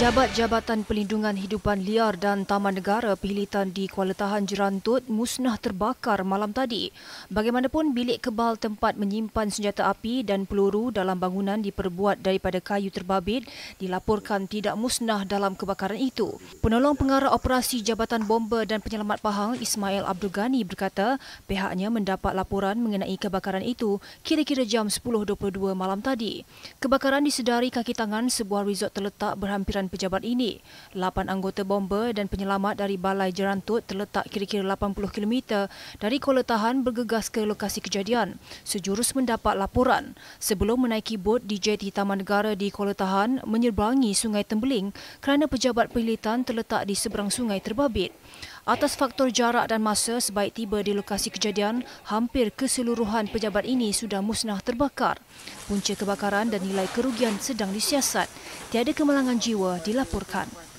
Pejabat Jabatan Pelindungan Hidupan Liar dan Taman Negara Pilitan di Kuala Tahan Jerantut musnah terbakar malam tadi. Bagaimanapun, bilik kebal tempat menyimpan senjata api dan peluru dalam bangunan diperbuat daripada kayu terbabit dilaporkan tidak musnah dalam kebakaran itu. Penolong Pengarah Operasi Jabatan Bomber dan Penyelamat Pahang Ismail Abdul Ghani berkata pihaknya mendapat laporan mengenai kebakaran itu kira-kira jam 10.22 malam tadi. Kebakaran disedari kaki tangan sebuah resort terletak berhampiran pejabat ini. Lapan anggota bomber dan penyelamat dari Balai Jerantut terletak kira-kira 80 km dari kolam tahan bergegas ke lokasi kejadian sejurus mendapat laporan. Sebelum menaiki bot di JT Taman Negara di kolam tahan menyeberangi Sungai Tembeling kerana pejabat penyelitan terletak di seberang sungai terbabit. Atas faktor jarak dan masa sebaik tiba di lokasi kejadian, hampir keseluruhan pejabat ini sudah musnah terbakar. Punca kebakaran dan nilai kerugian sedang disiasat. Tiada kemalangan jiwa dilaporkan.